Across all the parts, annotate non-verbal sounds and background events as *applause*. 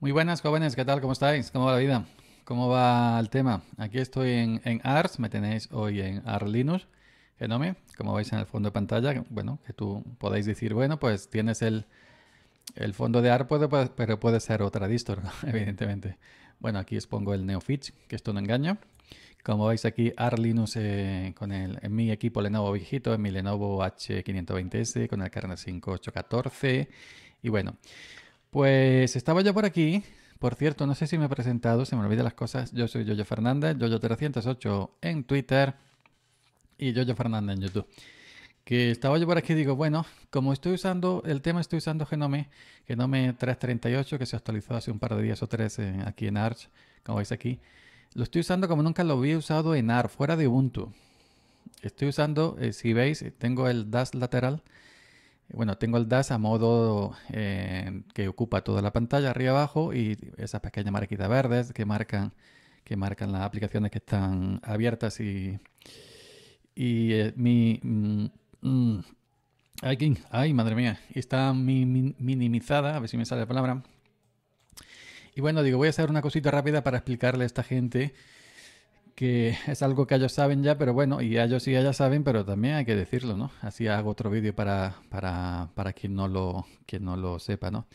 Muy buenas jóvenes, ¿qué tal? ¿Cómo estáis? ¿Cómo va la vida? ¿Cómo va el tema? Aquí estoy en, ARS, me tenéis hoy en AR Linux, Genome, como veis en el fondo de pantalla, bueno, que tú podéis decir, bueno, pues tienes el, el fondo de AR, puede, pero puede ser otra distor, *laughs* evidentemente. Bueno, aquí os pongo el NeoFitch, que esto no engaña. Como veis aquí, AR eh, con el, en mi equipo Lenovo viejito, en mi Lenovo H520S, con el kernel 5814, y bueno... Pues estaba yo por aquí. Por cierto, no sé si me he presentado, se me olvidan las cosas. Yo soy Yoyo Fernández, Yoyo308 en Twitter y Yoyo Fernández en YouTube. Que estaba yo por aquí y digo, bueno, como estoy usando, el tema estoy usando Genome, Genome 338, que se actualizó hace un par de días o tres aquí en Arch, como veis aquí. Lo estoy usando como nunca lo había usado en Arch, fuera de Ubuntu. Estoy usando, eh, si veis, tengo el dash lateral bueno, tengo el DAS a modo eh, que ocupa toda la pantalla arriba abajo y esas pequeñas marquitas verdes que marcan, que marcan las aplicaciones que están abiertas y, y eh, mi... Mm, mm, ay, madre mía, está minimizada, a ver si me sale la palabra. Y bueno, digo, voy a hacer una cosita rápida para explicarle a esta gente que *laughs* es algo que ellos saben ya, pero bueno, y ellos sí ya saben, pero también hay que decirlo, ¿no? Así hago otro vídeo para, para, quien, no lo, quien no lo sepa, ¿no?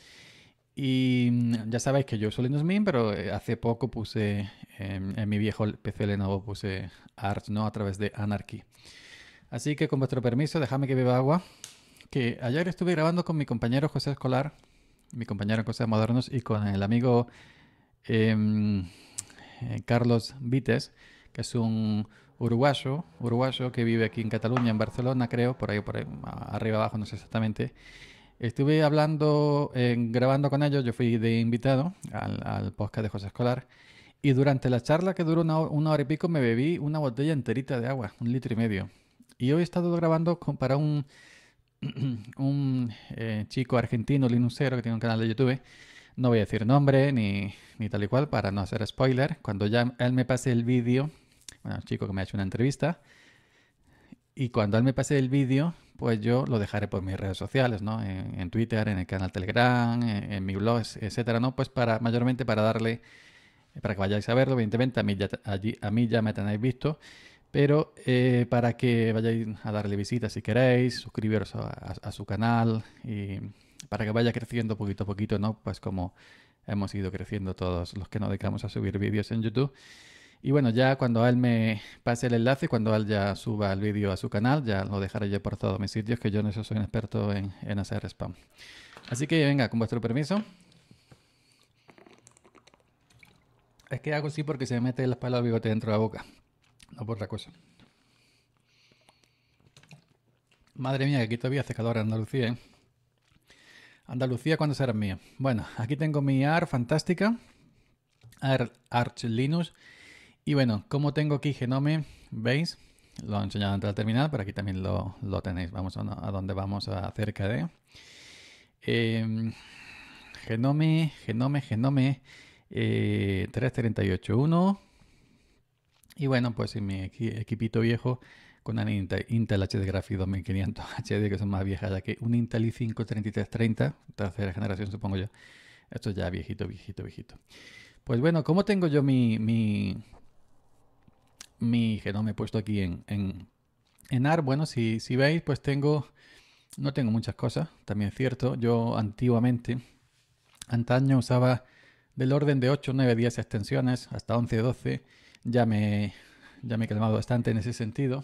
Y mm, ya sabéis que yo soy Linux Mint, pero eh, hace poco puse, em, en, mi viejo PC Lenovo puse ART, ¿no? A través de Anarchy. Así que con vuestro permiso, déjame que beba agua. Que ayer estuve grabando con mi compañero José Escolar, mi compañero en Cosas Modernos, y con el amigo em, eh, Carlos Vites que es un uruguayo, uruguayo que vive aquí en Cataluña, en Barcelona, creo, por ahí, por arriba, abajo, no sé exactamente. Estuve hablando, eh, grabando con ellos, yo fui de invitado al, podcast de José Escolar, y durante la charla que duró una, hora y pico me bebí una botella enterita de agua, un litro y medio. Y hoy he estado grabando para un, *clears throat* un eh, chico argentino, linusero, que tiene un canal de YouTube, no voy a decir nombre ni, ni, tal y cual para no hacer spoiler. Cuando ya él me pase el vídeo bueno, chico que me ha hecho una entrevista. Y cuando él me pase el vídeo, pues yo lo dejaré por mis redes sociales, ¿no? En, Twitter, en el canal Telegram, en, mi blog, etcétera, ¿no? Pues para, mayormente para darle, para que vayáis a verlo, evidentemente, a mí ya, a mí ya me tenéis visto, pero eh, para que vayáis a darle visitas si queréis, suscribiros a, a, su canal y para que vaya creciendo poquito a poquito, ¿no? Pues como hemos ido creciendo todos los que nos dedicamos a subir vídeos en YouTube. Y bueno, ya cuando él me pase el enlace, cuando él ya suba el vídeo a su canal, ya lo dejaré yo por todos mis sitios, que yo no soy un experto en, hacer spam. Así que venga, con vuestro permiso. Es que hago así porque se me mete la espalda al bigote dentro de la boca. No por otra cosa. Madre mía, que aquí todavía hace calor en Andalucía, ¿eh? Andalucía, ¿cuándo será mía? Bueno, aquí tengo mi AR fantástica. AR Arch Linux. Y bueno, como tengo aquí Genome, ¿veis? Lo he enseñado antes al terminal, pero aquí también lo, tenéis. Vamos a, donde vamos acerca de. Em, genome, Genome, Genome 338.1. Eh, y bueno, pues en mi equipito viejo con una Intel, Intel HD Graphics 2500 *laughs* HD, que son más viejas ya que un Intel i5 3330, tercera generación supongo yo. Esto ya viejito, viejito, viejito. Pues bueno, ¿cómo tengo yo mi, mi genoma he puesto aquí en, en, AR. Bueno, si, veis, pues tengo, no tengo muchas cosas, también es cierto. Yo antiguamente, antaño usaba del orden de 8, 9, 10 extensiones, hasta 11, 12. Ya me, ya me he calmado bastante en ese sentido.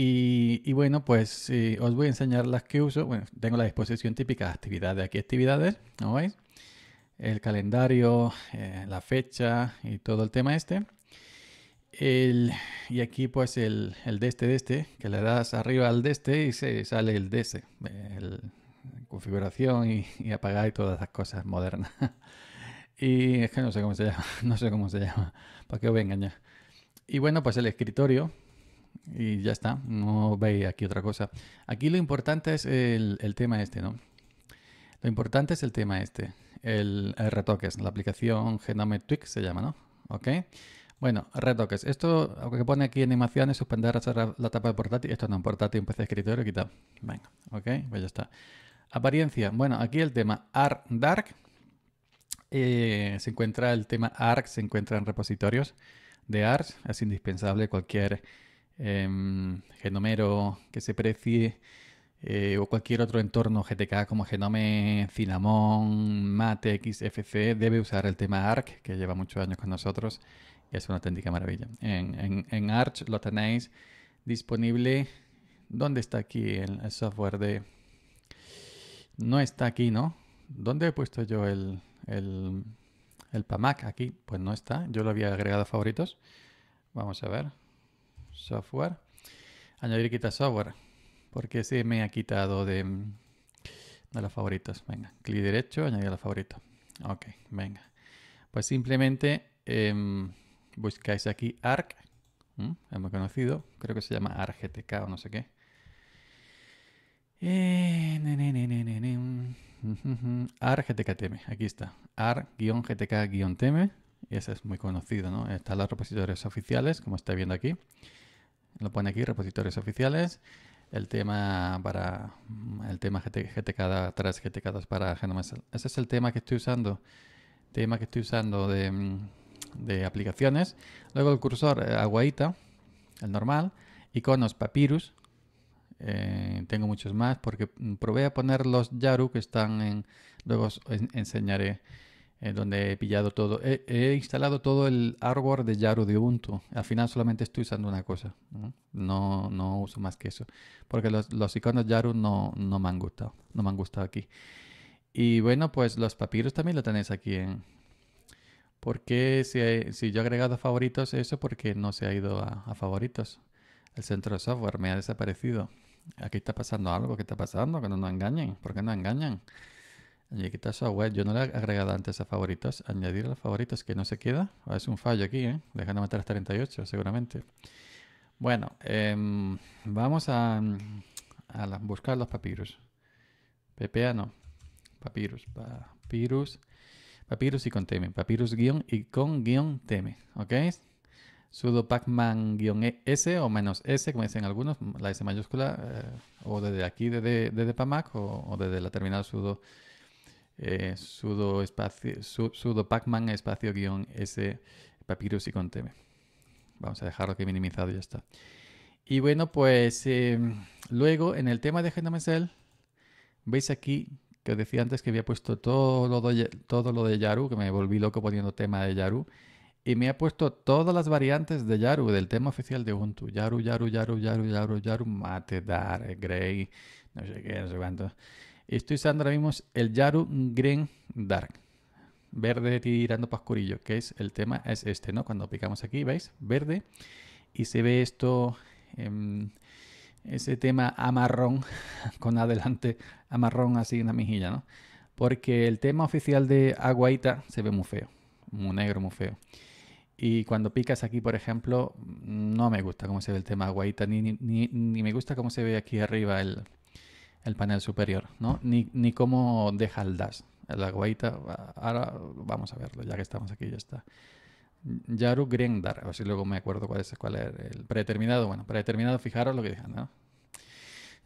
Y, bueno, pues eh, os voy a enseñar las que uso. Bueno, tengo la disposición típica de actividades. Aquí actividades, ¿no veis? El calendario, eh, la fecha y todo el tema este. El, y aquí pues el, de este de este, que le das arriba al de este y se sale el de ese. configuración y, apagar y todas esas cosas modernas. *laughs* y es que no sé cómo se llama, *laughs* no sé cómo se llama, para que os voy a Y bueno, pues el escritorio y ya está, no veis aquí otra cosa. Aquí lo importante es el, tema este, ¿no? Lo importante es el tema este, el, el retoques, la aplicación Genome Tweak se llama, ¿no? ¿Ok? Bueno, retoques. Esto, aunque pone aquí animaciones, suspender, la tapa de portátil. Esto no es portátil, un PC de escritorio, quita. Venga, ok, pues ya está. Apariencia. Bueno, aquí el tema ARC Dark. Eh, se encuentra el tema ARC, se encuentra en repositorios de ARC. Es indispensable cualquier em, genomero que se precie eh, o cualquier otro entorno GTK como Genome, Cinnamon, Mate, XFC debe usar el tema ARC, que lleva muchos años con nosotros es una auténtica maravilla. En, en, Arch lo tenéis disponible. ¿Dónde está aquí el, software de...? No está aquí, ¿no? ¿Dónde he puesto yo el, el, PAMAC? Aquí, pues no está. Yo lo había agregado a favoritos. Vamos a ver. Software. Añadir y quitar software. Porque se me ha quitado de, de los favoritos. Venga, clic derecho, añadir a los favoritos. Ok, venga. Pues simplemente... Em, buscáis pues aquí ARC, es muy conocido, creo que se llama ARGTK o no sé qué. Eh, ne, aquí está, AR-GTK-TM, y ese es muy conocido, ¿no? Están los repositorios oficiales, como está viendo aquí. Lo pone aquí, repositorios oficiales. El tema para el tema GTK3, GTK2 para genome. Ese es el tema que estoy usando. Tema que estoy usando de mm, de aplicaciones. Luego el cursor eh, aguaita, el normal. Iconos papyrus. Eh, tengo muchos más porque mm, probé a poner los Yaru que están en... Luego os enseñaré eh, donde he pillado todo. He, instalado todo el hardware de Yaru de Ubuntu. Al final solamente estoy usando una cosa. No, no, uso más que eso. Porque los, los iconos Yaru no, no, me han gustado. No me han gustado aquí. Y bueno, pues los papiros también lo tenéis aquí en, ¿Por qué si, si yo he agregado a favoritos eso? Porque no se ha ido a, favoritos. El centro de software me ha desaparecido. Aquí está pasando algo. ¿Qué está pasando? Que no nos engañen. ¿Por qué nos engañan? software. Yo no le he agregado antes a favoritos. Añadir a favoritos que no se queda. Ah, es un fallo aquí, ¿eh? Dejando matar las 38, seguramente. Bueno, em, vamos a, buscar los papiros. Pepeano. Papiros. Papiros. Papyrus y con Teme. Papyrus guión y con guión Teme. ¿Ok? Sudo Pacman guión e, S o menos S, como dicen algunos, la S mayúscula, eh, o desde aquí, desde, desde PAMAC, o, desde la terminal sudo, eh, sudo, espacio, sudo Pacman espacio guión S, Papyrus y con Teme. Vamos a dejarlo aquí minimizado y ya está. Y bueno, pues eh, luego en el tema de GNMSL, veis aquí que os decía antes que había puesto todo lo de, todo lo de Yaru, que me volví loco poniendo tema de Yaru, y me ha puesto todas las variantes de Yaru, del tema oficial de Ubuntu. Yaru, Yaru, Yaru, Yaru, Yaru, Yaru, Mate, Dar, Grey, no sé qué, no sé cuánto. Estoy usando ahora mismo el Yaru Green Dark, verde tirando para oscurillo, que es el tema, es este, ¿no? Cuando picamos aquí, ¿veis? Verde, y se ve esto em, ese tema amarrón, *laughs* con adelante amarrón así en la mejilla, ¿no? Porque el tema oficial de Aguaita se ve muy feo, muy negro, muy feo. Y cuando picas aquí, por ejemplo, no me gusta cómo se ve el tema Aguaita, ni, ni, me gusta cómo se ve aquí arriba el, el panel superior, ¿no? Ni, ni cómo deja el dash. el aguaita. ahora vamos a verlo, ya que estamos aquí, ya está. Yaru Grendar, a ver si luego me acuerdo cuál es, cuál es el predeterminado. Bueno, predeterminado, fijaros lo que dejan, ¿no?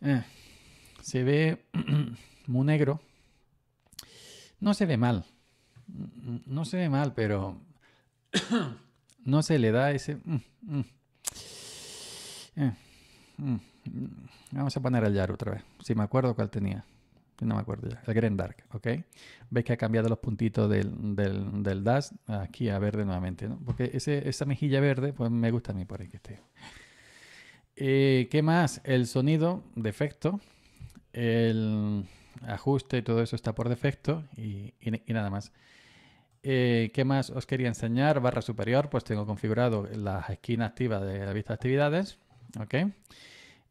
Eh, se ve *clears throat* muy negro. No se ve mal. Mm, mm, no se ve mal, pero *clears throat* no se le da ese... Mm, eh, Vamos a poner el Yar otra vez. Si me acuerdo cuál tenía. No me acuerdo ya. El Green Dark, ¿ok? Veis que ha cambiado los puntitos del, del, del DAS aquí a verde nuevamente, Porque ese, esa mejilla verde, pues me gusta a mí por ahí que esté. Eh, ¿Qué más? El sonido, defecto. El ajuste y todo eso está por defecto y, nada más. Eh, ¿Qué más os quería enseñar? Barra superior, pues tengo configurado la esquina activa de la vista de actividades. ¿Ok?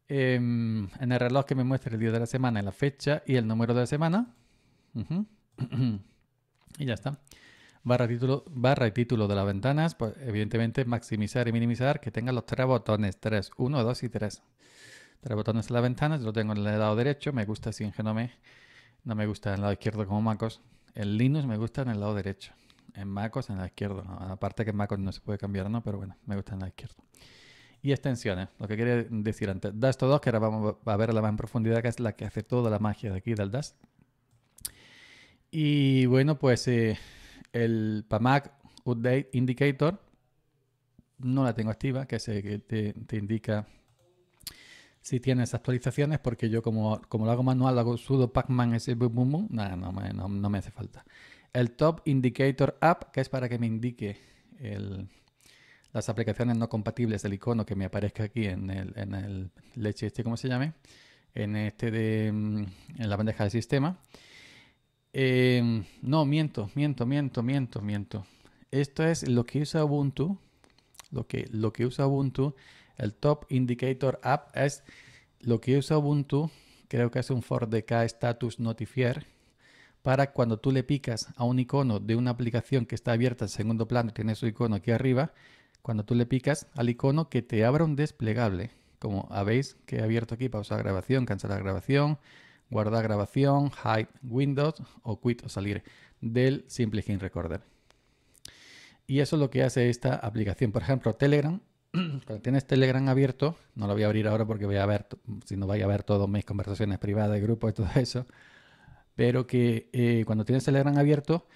Em, en el reloj que me muestra el día de la semana, la fecha y el número de la semana. *clears throat* y ya está barra título, barra y título de las ventanas, pues evidentemente maximizar y minimizar que tenga los tres botones, 3, 1, 2 y 3. Tres botones en las ventanas yo lo tengo en el lado derecho, me gusta así en Genome, no me gusta en el lado izquierdo como MacOS. En Linux me gusta en el lado derecho, en MacOS en el izquierdo. Aparte que en MacOS no se puede cambiar, ¿no? Pero bueno, me gusta en el lado izquierdo. Y extensiones, lo que quería decir antes. das 2, que ahora vamos a la más en profundidad, que es la que hace toda la magia de aquí del DAS Y bueno, pues... Eh, el PAMAC Update Indicator no la tengo activa, que, te, indica si tienes actualizaciones, porque yo como, como lo hago manual, lo hago sudo Pacman ese boom, boom, boom no, me, no, me hace falta. El Top Indicator App, que es para que me indique las aplicaciones no compatibles, el icono que me aparezca aquí en el, en el leche este, ¿cómo se llame? En este de mm, en la bandeja de sistema. Em, no, miento, miento, miento, miento, miento. Esto es lo que usa Ubuntu. Lo que, lo que usa Ubuntu, el Top Indicator App es lo que usa Ubuntu. Creo que es un for de K status notifier para cuando tú le picas a un icono de una aplicación que está abierta en segundo plano, tiene su icono aquí arriba, cuando tú le picas al icono que te abra un desplegable, como habéis que he abierto aquí, pausa grabación, cancelar grabación, guardar grabación, hide Windows o quit o salir del simple game recorder. Y eso es lo que hace esta aplicación. Por ejemplo, Telegram. *clears throat* Cuando tienes Telegram abierto, no lo voy a abrir ahora porque voy a ver, si no vaya a ver todas mis conversaciones privadas, grupos y todo eso. Pero que eh, cuando tienes Telegram abierto,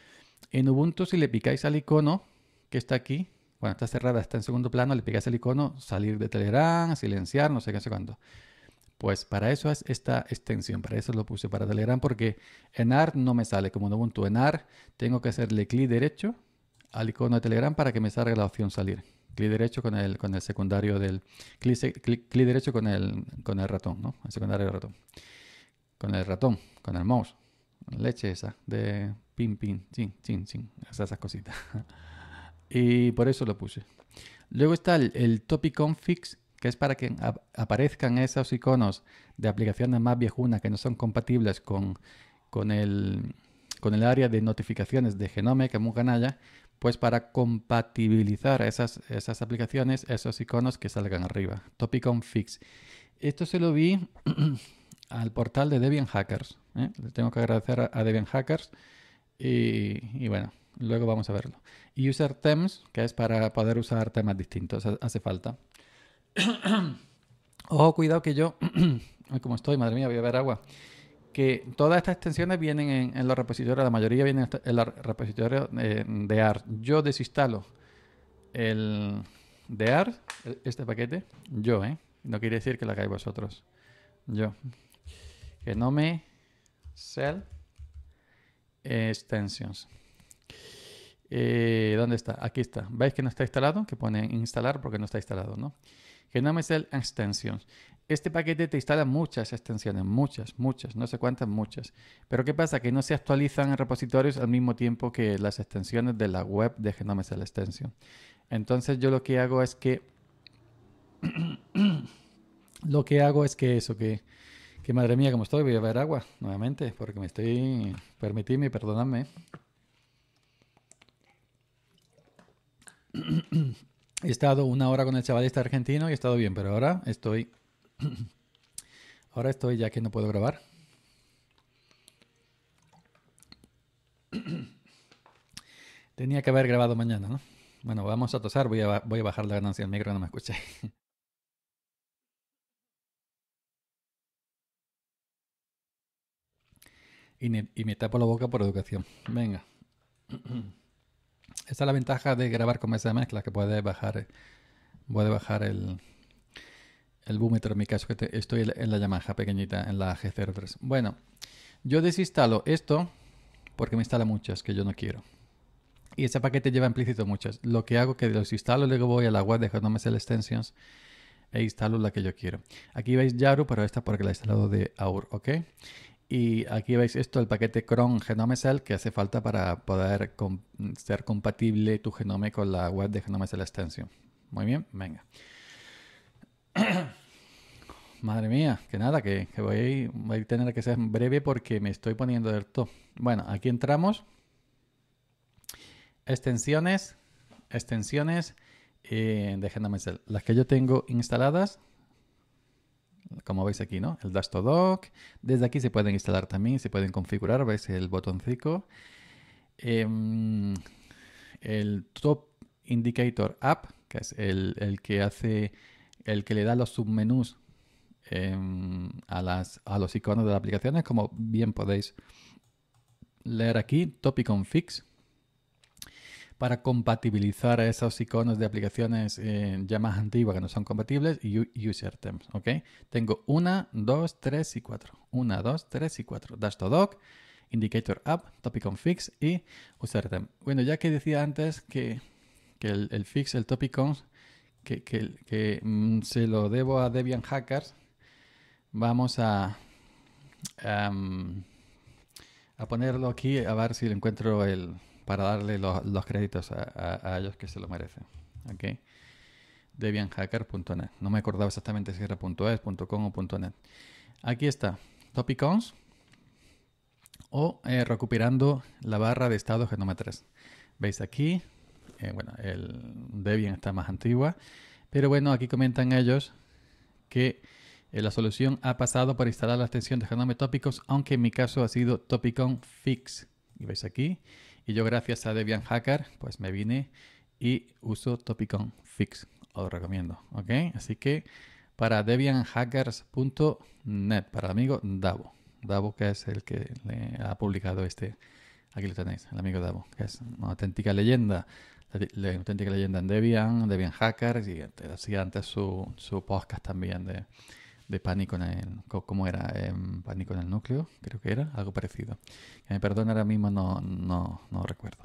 en Ubuntu si le picáis al icono que está aquí, cuando está cerrada, está en segundo plano, le picáis al icono, salir de Telegram, silenciar, no sé qué, sé cuándo. Pues para eso es esta extensión, para eso lo puse para Telegram, porque en AR no me sale como no Ubuntu. En AR tengo que hacerle clic derecho al icono de Telegram para que me salga la opción salir. Clic derecho con el, con el secundario del... Clic, clic, derecho con el, con el ratón, ¿no? El secundario del ratón. Con el ratón, con el mouse. Leche esa, de pin, pin, chin, chin, chin. Esas, esas cositas. *laughs* y por eso lo puse. Luego está el, el topic configs que es para que aparezcan esos iconos de aplicaciones más viejunas que no son compatibles con, con, el, área de notificaciones de Genome, que es muy pues para compatibilizar esas, esas aplicaciones, esos iconos que salgan arriba. on Fix. Esto se lo vi *clears throat* al portal de Debian Hackers. ¿eh? Le tengo que agradecer a, Debian Hackers. Y, bueno, luego vamos a verlo. User Themes, que es para poder usar temas distintos, hace falta. *coughs* Ojo, cuidado que yo, *coughs* como estoy, madre mía, voy a beber agua. Que todas estas extensiones vienen en, los repositorios, la mayoría vienen en los repositorios eh, de AR. Yo desinstalo el de AR, este paquete, yo, ¿eh? No quiere decir que la hagáis vosotros. Yo. Que no me sell extensions. Eh, ¿Dónde está? Aquí está. ¿Veis que no está instalado? Que pone instalar porque no está instalado, ¿no? Gnome Cell extensions. Este paquete te instala muchas extensiones, muchas, muchas, no sé cuántas, muchas. Pero ¿qué pasa? Que no se actualizan en repositorios al mismo tiempo que las extensiones de la web de Genome Cell Extension. Entonces yo lo que hago es que... *clears throat* lo que hago es que eso, que... Que madre mía, como estoy, voy a beber agua nuevamente, porque me estoy... Permitidme, perdonadme. *clears throat* He estado una hora con el chavalista argentino y he estado bien, pero ahora estoy. *clears throat* ahora estoy ya que no puedo grabar. *clears throat* Tenía que haber grabado mañana, ¿no? Bueno, vamos a tosar, voy a, bajar la ganancia del micro, no me escucháis. *laughs* y, me, y me tapo la boca por educación. Venga. *clears throat* Esta es la ventaja de grabar con esa mezcla, que puede bajar, puede bajar el, el búmetro, en mi caso, que estoy en la Yamaha pequeñita, en la g 3 Bueno, yo desinstalo esto porque me instala muchas que yo no quiero. Y ese paquete lleva implícito muchas. Lo que hago es que los instalo, luego voy a la web de el Extensions e instalo la que yo quiero. Aquí veis Yaru, pero esta porque la he instalado de AUR, ¿ok? Y aquí veis esto, el paquete cron Cell, que hace falta para poder ser compatible tu genome con la web de Genome Cell extension. Muy bien, venga. *clears throat* Madre mía, que nada, que, voy, a tener que ser breve porque me estoy poniendo del todo. Bueno, aquí entramos. Extensiones, extensiones eh, de Cell. Las que yo tengo instaladas como veis aquí, ¿no? El DustoDoc. Desde aquí se pueden instalar también, se pueden configurar, veis el botoncito. Em, el Top Indicator App, que es el, que hace, el que le da los submenús em, a, los iconos de las aplicaciones, como bien podéis leer aquí, Topic Fix para compatibilizar esos iconos de aplicaciones eh, ya más antiguas que no son compatibles y user ¿ok? Tengo 1, 2, 3 y 4. 1, dos, 3 y cuatro Dash to doc, indicator app, topic fix y user Bueno, ya que decía antes que, el, fix, el topic que, mm, se lo debo a Debian Hackers, vamos a... a ponerlo aquí a ver si le encuentro el, para darle los, créditos a, ellos que se lo merecen. ¿ok? Debianhacker.net. No me acordaba exactamente si era .es, .com o .net. Aquí está, Topicons o eh, recuperando la barra de estado Genoma ¿Veis aquí? Eh, bueno, el Debian está más antigua. Pero bueno, aquí comentan ellos que eh, la solución ha pasado por instalar la extensión de Genome Tópicos, aunque en mi caso ha sido Topicon Fix. Y veis aquí, y yo gracias a Debian Hacker, pues me vine y uso Topicon Fix. Os lo recomiendo, ¿ok? Así que para debianhackers.net, para el amigo Davo. Davo que es el que ha publicado este. Aquí lo tenéis, el amigo Davo, que es una auténtica leyenda. La, auténtica leyenda en Debian, Debian Hackers y hacía antes su podcast también de de Pánico en el... ¿Cómo era? Em, pánico en el núcleo, creo que era, algo parecido. Que me perdón, ahora mismo no, no, no recuerdo.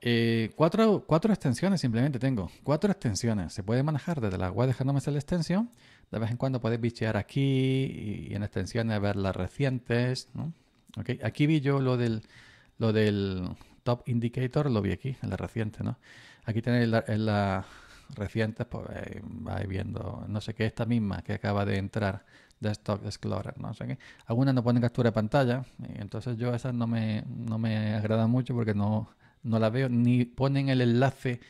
Eh, cuatro, cuatro, extensiones simplemente tengo. Cuatro extensiones. Se puede manejar desde la web dejándome Genomes la extensión. De vez en cuando podéis bichear aquí y en extensiones ver las recientes. Aquí vi yo lo del, lo del top indicator, lo vi aquí, en la reciente. ¿no? Aquí tenéis en la recientes, pues va eh, vais viendo, no sé qué, esta misma que acaba de entrar, Desktop Explorer, no sé qué. Algunas no ponen captura de pantalla, entonces yo esas no me, no me agrada mucho porque no, no la veo, ni ponen el enlace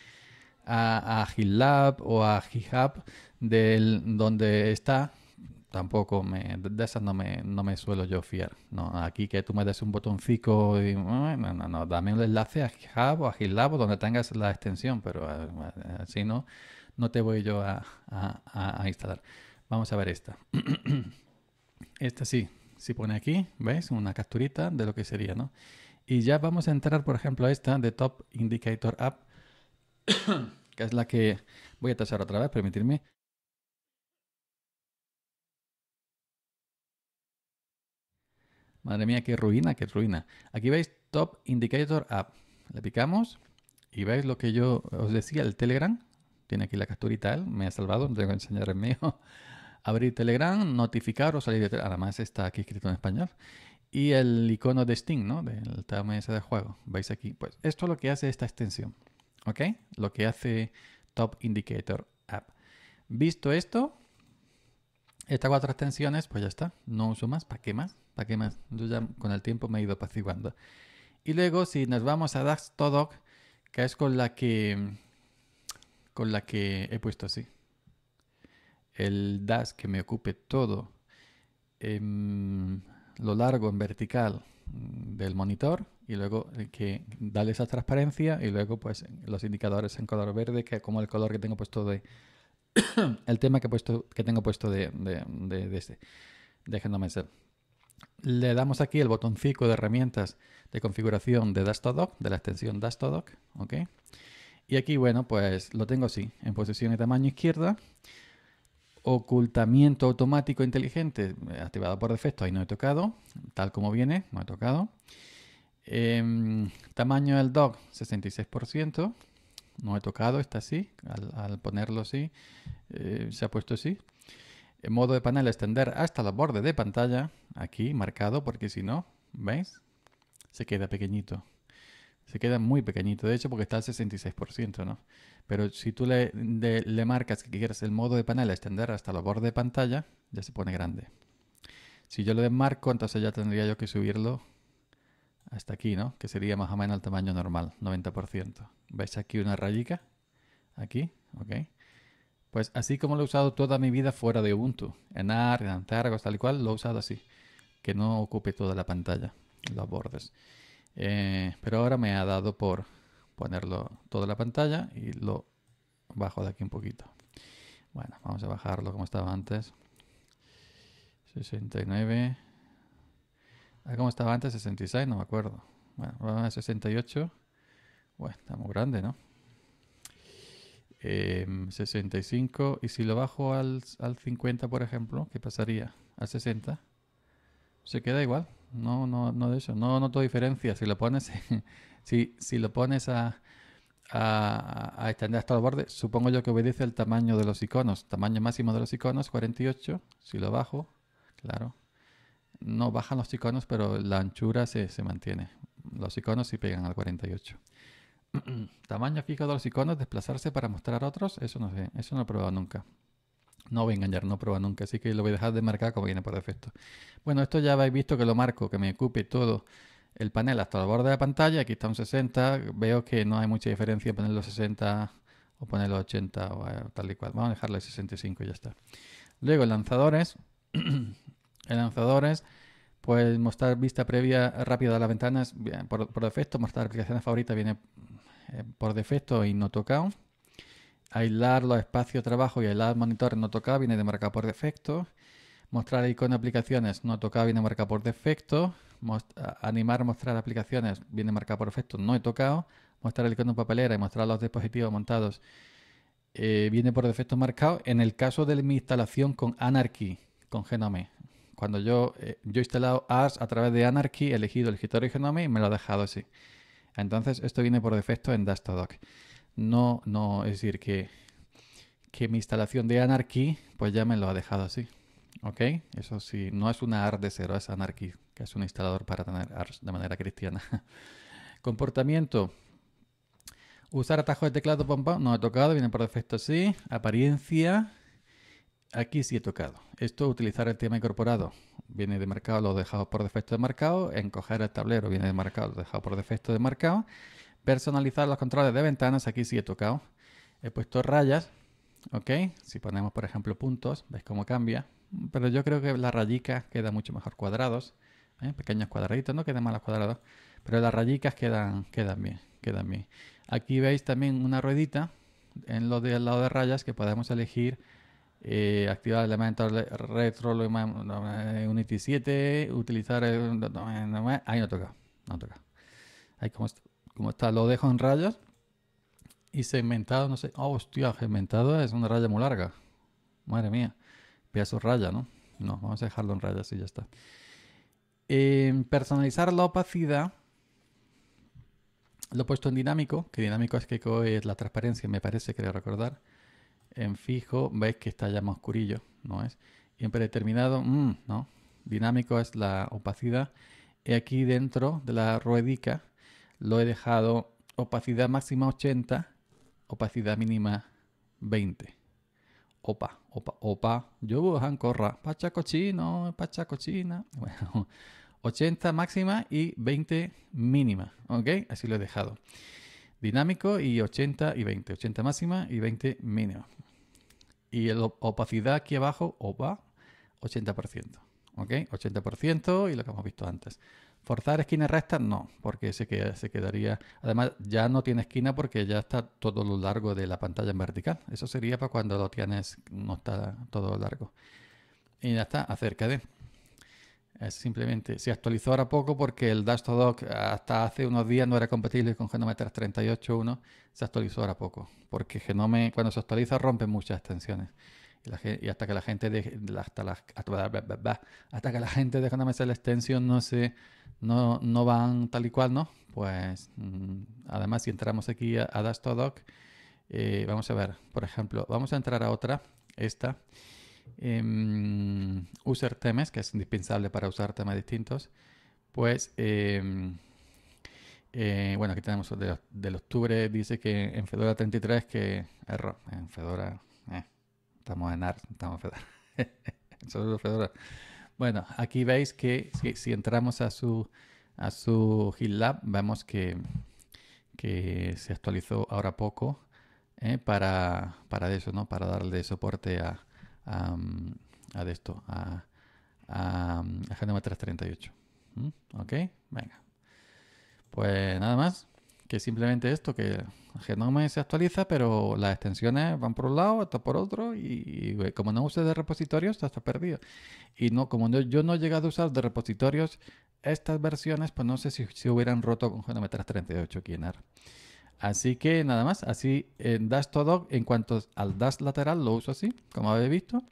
a, a GitLab o a GitHub del, donde está tampoco me, de esas no me, no me suelo yo fiar. No, aquí que tú me des un botoncito y no, no, no, dame un enlace a GitHub o a GitLab donde tengas la extensión, pero eh, eh, si no, no te voy yo a, instalar. Vamos a ver esta. *clears throat* esta sí, si pone aquí, ¿ves? Una capturita de lo que sería, ¿no? Y ya vamos a entrar, por ejemplo, a esta de Top Indicator App, *coughs* que es la que voy a trazar otra vez, permitirme. Madre mía, qué ruina, qué ruina. Aquí veis Top Indicator App. Le picamos y veis lo que yo os decía, el Telegram. Tiene aquí la captura y tal. Me ha salvado, tengo que enseñar el mío. *laughs* Abrir Telegram, notificar o salir de Telegram. Además está aquí escrito en español. Y el icono de Steam, ¿no? Del tamaño ese de juego. Veis aquí. Pues esto es lo que hace esta extensión. ¿Ok? Lo que hace Top Indicator App. Visto esto, estas cuatro extensiones, pues ya está. No uso más. ¿Para qué más? ¿Para qué más? Yo ya con el tiempo me he ido apaciguando. Y luego si nos vamos a Todo, que es con la que con la que he puesto así. El das que me ocupe todo lo largo en vertical mm, del monitor y luego que dale esa transparencia y luego pues los indicadores en color verde que como el color que tengo puesto de *coughs* el tema que he puesto que tengo puesto de, de, de, este ser le damos aquí el botoncito de herramientas de configuración de Dastodoc, de la extensión Dastodoc, ¿ok? Y aquí, bueno, pues lo tengo así, en posición de tamaño izquierda, ocultamiento automático inteligente, eh, activado por defecto, ahí no he tocado, tal como viene, no he tocado. Em, tamaño del doc 66%, no he tocado, está así, al, ponerlo así, eh, se ha puesto así. En modo de panel extender hasta los bordes de pantalla, aquí marcado, porque si no, ¿veis? Se queda pequeñito. Se queda muy pequeñito, de hecho, porque está al 66%, ¿no? Pero si tú le, le marcas que quieres el modo de panel extender hasta los bordes de pantalla, ya se pone grande. Si yo lo desmarco, entonces ya tendría yo que subirlo hasta aquí, ¿no? Que sería más o menos al tamaño normal, 90%. ¿Veis aquí una rayica? Aquí, ¿ok? Pues así como lo he usado toda mi vida fuera de Ubuntu, en Ar, en Antargos, tal y cual, lo he usado así, que no ocupe toda la pantalla, los bordes. Eh, pero ahora me ha dado por ponerlo toda la pantalla y lo bajo de aquí un poquito. Bueno, vamos a bajarlo como estaba antes. 69. Ah, como estaba antes, 66, no me acuerdo. Bueno, vamos a 68. Bueno, está muy grande, ¿no? 65 em, y si lo bajo al, al, 50 por ejemplo ¿qué pasaría? a 60 se queda igual no no no de eso no noto diferencia si lo pones *laughs* si, si lo pones a a, a extender hasta el borde supongo yo que obedece el tamaño de los iconos tamaño máximo de los iconos 48 si lo bajo claro no bajan los iconos pero la anchura se, se mantiene los iconos sí pegan al 48 *clears throat* Tamaño fijo de los iconos, desplazarse para mostrar otros, eso no sé, eso no he probado nunca. No voy a engañar, no he probado nunca, así que lo voy a dejar de marcar como viene por defecto. Bueno, esto ya habéis visto que lo marco, que me ocupe todo el panel hasta el borde de la pantalla, aquí está un 60, veo que no hay mucha diferencia en los 60 o ponerlo 80 o eh, tal y cual. Vamos a dejarlo en 65 y ya está. Luego, lanzadores. el *clears throat* lanzadores, pues mostrar vista previa rápida a las ventanas, por defecto, mostrar aplicaciones favoritas viene eh, por defecto y no tocado. Aislar los espacios de trabajo y aislar monitores no tocado viene de marca por defecto. Mostrar icono de aplicaciones no tocado viene marcado por defecto. animar mostrar aplicaciones viene marcado por defecto, no he tocado. Mostrar el icono de papelera y mostrar los dispositivos montados eh, viene por defecto marcado. En el caso de mi instalación con Anarchy, con Genome, cuando yo, eh, yo he instalado ARS a través de Anarchy, he elegido el escritorio Genome y me lo ha dejado así. Entonces, esto viene por defecto en Dastodoc. No, no, es decir, que, que mi instalación de Anarchy, pues ya me lo ha dejado así. ¿Ok? Eso sí, no es una AR de cero, es Anarchy, que es un instalador para tener ARs de manera cristiana. *laughs* Comportamiento. Usar atajos de teclado, pom, no ha tocado, viene por defecto así. Apariencia. Aquí sí he tocado. Esto utilizar el tema incorporado. Viene de marcado, lo dejado por defecto de marcado. Encoger el tablero viene de marcado, lo dejado por defecto de marcado. Personalizar los controles de ventanas. Aquí sí he tocado. He puesto rayas. ¿Ok? Si ponemos, por ejemplo, puntos, veis cómo cambia. Pero yo creo que las rayica quedan mucho mejor cuadrados. ¿eh? Pequeños cuadraditos, no quedan mal los cuadrados. Pero las rayicas quedan, quedan bien, quedan bien. Aquí veis también una ruedita en lo del lado de rayas que podemos elegir eh, activar elemento retro eh, Unity 7, utilizar eh, ahí no toca, no toca. Ahí como, está, lo dejo en rayas y segmentado, no sé, oh hostia, segmentado es una raya muy larga. Madre mía, su raya, ¿no? No, vamos a dejarlo en rayas y ya está. Em, personalizar la opacidad lo he puesto en dinámico, que dinámico es que es la transparencia, me parece que recordar. En fijo veis que está ya más oscurillo, ¿no es? Y en predeterminado, mm, ¿no? Dinámico es la opacidad. Y aquí dentro de la ruedica lo he dejado opacidad máxima 80, opacidad mínima 20. Opa, opa, opa. Yo corra. Pacha cochino, pacha cochina. *laughs* Bueno, 80 máxima y 20 mínima. ¿Ok? Así lo he dejado dinámico y 80 y 20. 80 máxima y 20 mínima. Y la opacidad aquí abajo, OPA, 80%. ¿Ok? 80% y lo que hemos visto antes. Forzar esquina recta, no, porque se, se quedaría. Además, ya no tiene esquina porque ya está todo lo largo de la pantalla en vertical. Eso sería para cuando lo tienes, no está todo largo. Y ya está, acerca de simplemente se actualizó ahora poco porque el dash hasta hace unos días no era compatible con Genome 381 Se actualizó ahora poco porque Genome cuando se actualiza rompe muchas extensiones. Y, hasta que la gente de hasta, la, hasta que la gente de Genome la extensión no se no, van tal y cual, ¿no? Pues mm, además si entramos aquí a, Dastodoc, eh, vamos a ver, por ejemplo, vamos a entrar a otra, esta eh, usar que es indispensable para usar temas distintos, pues, em, eh, bueno, aquí tenemos del octubre, dice que en Fedora 33, que error, en Fedora, eh, estamos en ART, estamos en Fedora. *laughs* Fedora. Bueno, aquí veis que si, entramos a su, a su GitLab, vemos que, se actualizó ahora poco. Eh, para, para, eso, ¿no? Para darle soporte a, a, de esto, a, a, 338. ¿Mm? ¿Ok? Venga. Pues nada más, que simplemente esto, que Genome se actualiza, pero las extensiones van por un lado, hasta por otro, y, como no uses de repositorios, está perdido. Y no, como yo no he llegado a usar de repositorios estas versiones, pues no sé si, se hubieran roto con Genome 338 aquí en AR. Así que nada más, así en eh, Dash todo. en cuanto al Dash lateral, lo uso así, como habéis visto.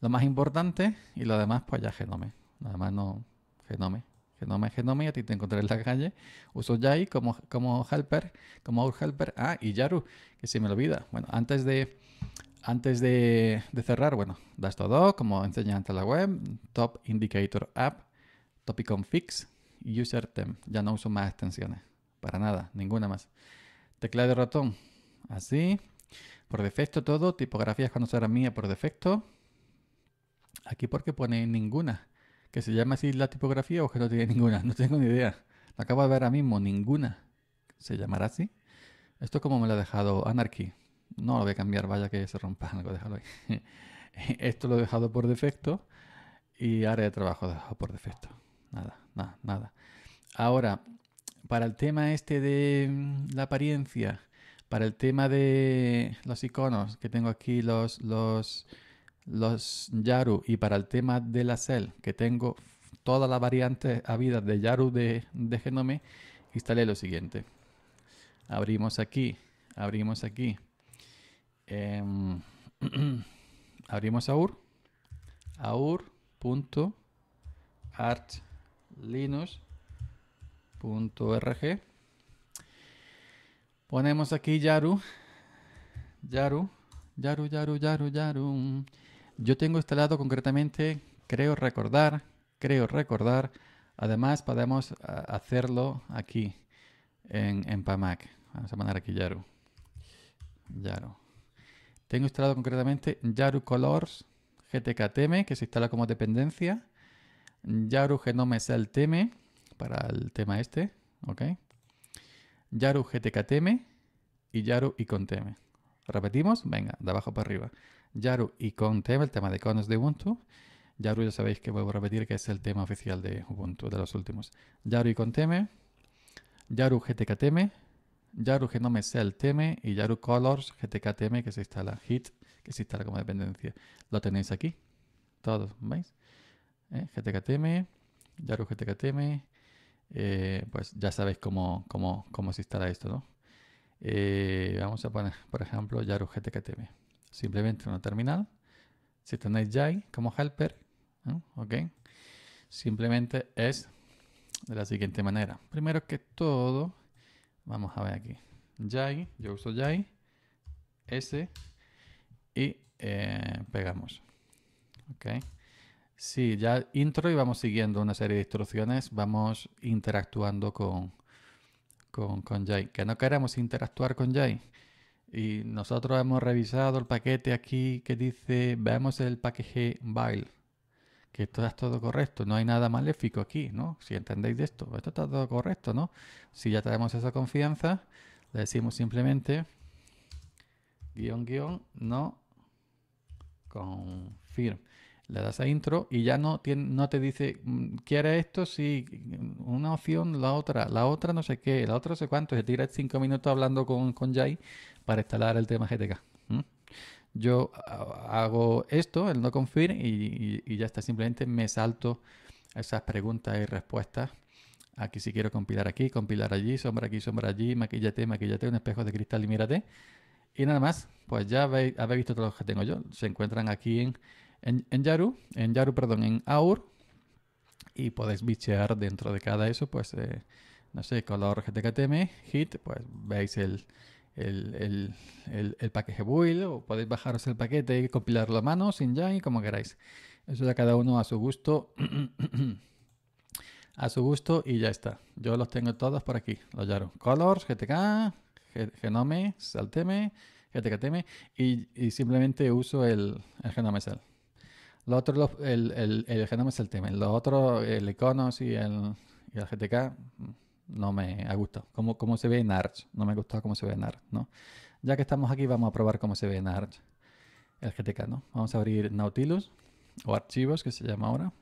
Lo más importante y lo demás, pues ya Genome. Nada más no Genome. Genome, Genome, y a ti te encontré en la calle. Uso Jai como, como helper, como out helper. Ah, y Yaru, que se me olvida. Bueno, antes de, antes de, cerrar, bueno, Dash to como enseñé antes la web, Top Indicator App, Topicon Fix, User Tem. Ya no uso más extensiones, para nada, ninguna más. Tecla de ratón, así. Por defecto todo, tipografías cuando será mía por defecto. Aquí porque pone ninguna. Que se llama así la tipografía o que no tiene *laughs* ninguna, no tengo ni idea. La acabo de ver ahora mismo, ninguna. ¿Se llamará así? Esto como me lo ha dejado Anarchy. No lo voy a cambiar, vaya que se rompa *laughs* algo, déjalo ahí. *laughs* Esto lo he dejado por defecto y área de trabajo dejado por defecto. Nada, nada, nada. Ahora, para el tema este de mm, la apariencia, para el tema de los iconos que tengo aquí, los, los, los Yaru, y para el tema de la cel, que tengo todas las variantes habidas de Yaru de, Genome, instalé lo siguiente. Abrimos aquí, abrimos aquí. Em, *clears throat* abrimos AUR, Aur.art linux .rg. Ponemos aquí Yaru. Yaru. Yaru, Yaru, Yaru, Yaru. Yo tengo instalado concretamente, creo recordar, creo recordar. Además, podemos eh, hacerlo aquí en, en PAMAC. Vamos a mandar aquí Yaru. Yaru. Tengo instalado concretamente Yaru Colors GTKTM, que se instala como dependencia. Yaru Genome Cell -teme, para el tema este, ¿ok? Yaru GTKTM y Yaru Icontm. Repetimos, venga, de abajo para arriba. Yaru Icontm, el tema de conos de Ubuntu. Yaru ya sabéis que vuelvo a repetir que es el tema oficial de Ubuntu, de los últimos. Yaru Icontm, Yaru GTKTM, Yaru Genome Cell y Yaru Colors GTKTM que se instala Hit, que se instala como dependencia. Lo tenéis aquí, todos, ¿veis? Eh, GTKTM, Yaru GTKTM, eh, pues ya sabéis cómo, se instala esto, ¿no? Eh, vamos a poner, por ejemplo, Yaru GTKTV. Simplemente una terminal. Si tenéis Jai como helper, ¿ok? Simplemente es de la siguiente manera. Primero que todo, vamos a ver aquí. Jai, yo uso Jai, S y eh, pegamos. ¿Ok? Sí, ya intro y vamos siguiendo una serie de instrucciones, vamos interactuando con, con, con Jai. Que no queremos interactuar con Jai. Y nosotros hemos revisado el paquete aquí que dice, veamos el paquete Bile. Que esto es todo correcto, no hay nada maléfico aquí, ¿no? Si entendéis de esto, esto está todo correcto, ¿no? Si ya tenemos esa confianza, le decimos simplemente guión guión no confirm le das a intro y ya no, tiene, no te dice, mm, ¿quieres esto? Sí, una opción, la otra, la otra no sé qué, la otra no sé cuánto. Se tira cinco minutos hablando con, con Jai para instalar el tema GTK. Yo hago esto, el no confirm, y, ya está. Simplemente me salto esas preguntas y respuestas. Aquí si quiero compilar aquí, compilar allí, sombra aquí, sombra allí, maquillate, maquillate, un espejo de cristal y mírate. Y nada más, pues ya habéis, habéis visto todos los que tengo yo. Se encuentran aquí en en, Yaru, en Yaru, perdón, en Aur, y podéis bichear dentro de cada eso, pues, eh, no sé, color GTKTM, hit, pues veis el, el, paquete build o podéis bajaros el paquete y compilarlo a mano, sin ya y como queráis. Eso ya cada uno a su gusto. *clears throat* a su gusto y ya está. Yo los tengo todos por aquí, los Yaru. Colors, GTK, Genome, Salteme, GTKTM y, simplemente uso el, el Genome Cell el, el, genoma es el tema. Los otro, el Iconos y el, GTK, no me ha gustado. Como, se ve en Arch, no me ha gustado cómo se ve en Arch, ¿no? Ya que estamos aquí, vamos a probar cómo se ve en Arch el GTK, ¿no? Vamos a abrir Nautilus, o archivos, que se llama ahora.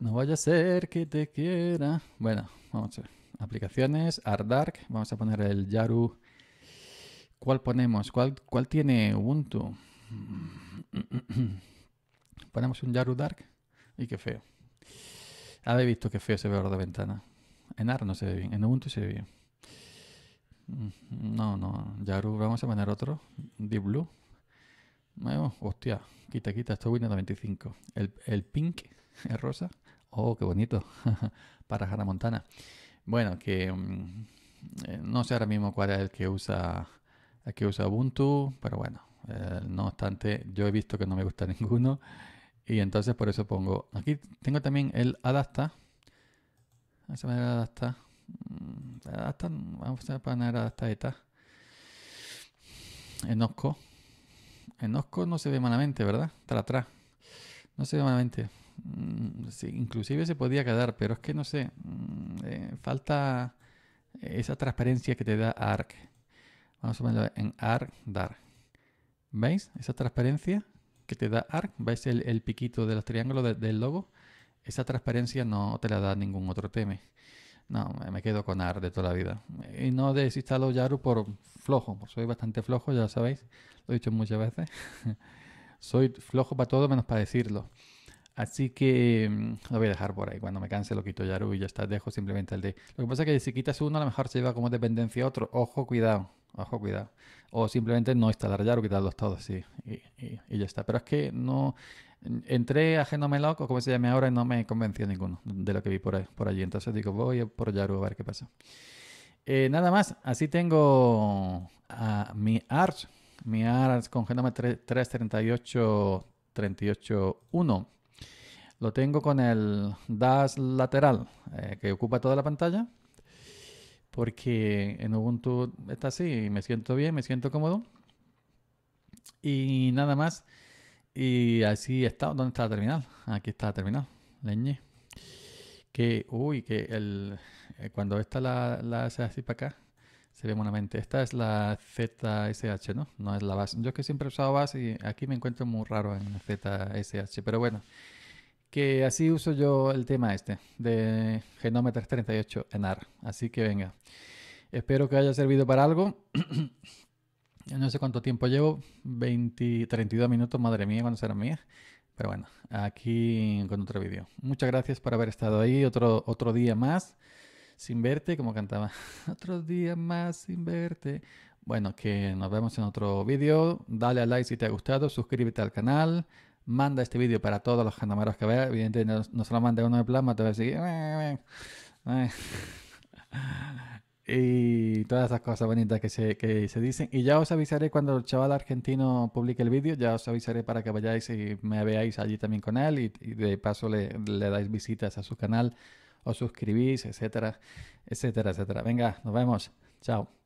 No vaya a ser que te quiera. Bueno, vamos a ver. Aplicaciones, Ardark, Vamos a poner el Yaru. ¿Cuál ponemos? ¿Cuál, cuál tiene Ubuntu? Hmm. *clears throat* Ponemos un Yaru Dark y qué feo. Habéis visto que feo se ve ahora de ventana. En AR no se ve bien, en Ubuntu se ve bien. Mm, no, no, Yaru, vamos a poner otro. Deep Blue. hostia, quita, quita, esto Windows 95. El, el pink *laughs* el rosa. Oh, qué bonito. *laughs* Para Hannah Montana. Bueno, que mm, eh, no sé ahora mismo cuál es el que usa el que usa Ubuntu, pero bueno, eh, no obstante, yo he visto que no me gusta *laughs* ninguno. Y entonces por eso pongo. Aquí tengo también el adapta. Vamos a poner adapta. Mm, vamos a poner adapta eta. en osco no se ve malamente, ¿verdad? Está atrás. No se ve malamente. Mm, inclusive se podía quedar, pero es que no sé. Mm, eh, falta esa transparencia que te da ARC. Vamos a ponerlo en ARC dar. ¿Veis? Esa transparencia que te da ARC, ¿veis el, el piquito de los triángulos del logo? Esa transparencia no te la da ningún otro TM. No, me quedo con ARC de toda la vida. Y no desinstalo Yaru por flojo, soy bastante flojo, ya sabéis, lo he dicho muchas veces. *laughs* soy flojo para todo menos para decirlo. Así que mm, lo voy a dejar por ahí. Cuando me canse lo quito Yaru y ya está. Dejo simplemente el de. Lo que pasa es que si quitas uno, a lo mejor se lleva como dependencia otro. Ojo, cuidado. Ojo, cuidado. O simplemente no instalar YARU, o quitarlos todos, Y, ya está. Pero es que no. Entré a Lock o como se llame ahora, y no me convenció ninguno de lo que vi por, allí. Entonces digo, voy por Yaru a ver qué pasa. Eh, nada más, así tengo a mi Arch, mi Arch con Genome 338 Lo tengo con el DAS lateral, eh, que ocupa toda la pantalla, porque en Ubuntu está así, me siento bien, me siento cómodo. Y nada más. Y así está. ¿Dónde está la terminal? Aquí está la terminal. Leñe. Que, uy, que el, eh, cuando está la, la hace así para acá, se ve monamente. Esta es la ZSH, ¿no? No es la base. Yo es que siempre he usado base y aquí me encuentro muy raro en ZSH. Pero bueno que así uso yo el tema este de 38 38 enar. Así que venga. Espero que haya servido para algo. *clears throat* no sé cuánto tiempo llevo, 20, 32 minutos, madre mía, cuando será mía. Pero bueno, aquí con otro vídeo. Muchas gracias por haber estado ahí otro, otro día más sin verte, como cantaba. *laughs* Otro día más sin verte. Bueno, que nos vemos en otro vídeo. Dale a like si te ha gustado, suscríbete al canal manda este vídeo para todos los gendarmeros que vean. Evidentemente no, solo uno de plasma, te va a decir... Eh, eh, eh". *laughs* y todas esas cosas bonitas que se, que se dicen. Y ya os avisaré cuando el chaval argentino publique el vídeo, ya os avisaré para que vayáis y me veáis allí también con él y, de paso le, le dais visitas a su canal os suscribís, etcétera, etcétera, etcétera. Venga, nos vemos. Chao.